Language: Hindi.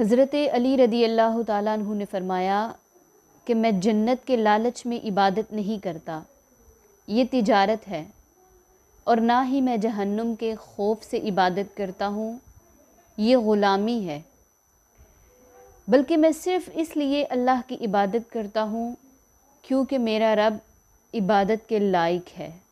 हज़रत अली रदी अल्लाह तु ने फ़रमाया कि मैं जन्नत के लालच में इबादत नहीं करता ये तिजारत है और ना ही मैं जहन्नुम के खौफ से इबादत करता हूँ ये ग़ुलामी है बल्कि मैं सिर्फ़ इसलिए अल्लाह की इबादत करता हूँ क्योंकि मेरा रब इबादत के लायक है